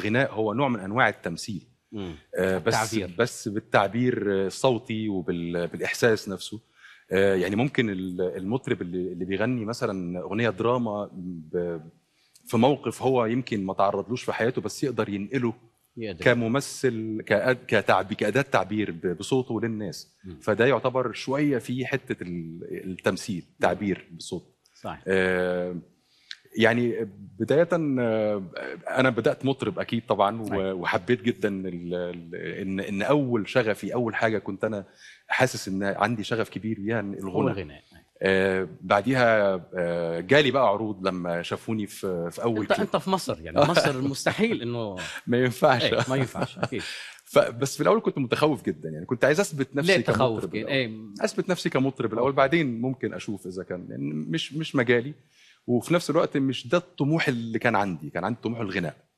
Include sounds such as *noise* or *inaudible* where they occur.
الغناء هو نوع من انواع التمثيل آه بس التعبير. بس بالتعبير الصوتي وبالاحساس نفسه آه يعني ممكن المطرب اللي بيغني مثلا اغنيه دراما في موقف هو يمكن ما تعرضلوش في حياته بس يقدر ينقله يقدر. كممثل كأد... كتعب... كاداه تعبير بصوته للناس م. فده يعتبر شويه في حته التمثيل تعبير بصوت صحيح آه يعني بداية أنا بدأت مطرب أكيد طبعا أيوة. وحبيت جدا إن إن أول شغفي أول حاجة كنت أنا حاسس إن عندي شغف كبير بيها الغنى الغناء أيوة. آه بعديها آه جالي بقى عروض لما شافوني في في اول انت انت في مصر يعني *laughs* مصر مستحيل انه ما ينفعش ايه ما ينفعش اكيد بس في الاول كنت متخوف جدا يعني كنت عايز اثبت نفسي ليه تخوف كمطرب إيه،, ايه؟ اثبت نفسي كمطرب الاول بعدين ممكن اشوف اذا كان يعني مش مش مجالي وفي نفس الوقت مش ده الطموح اللي كان عندي كان عندي طموح الغناء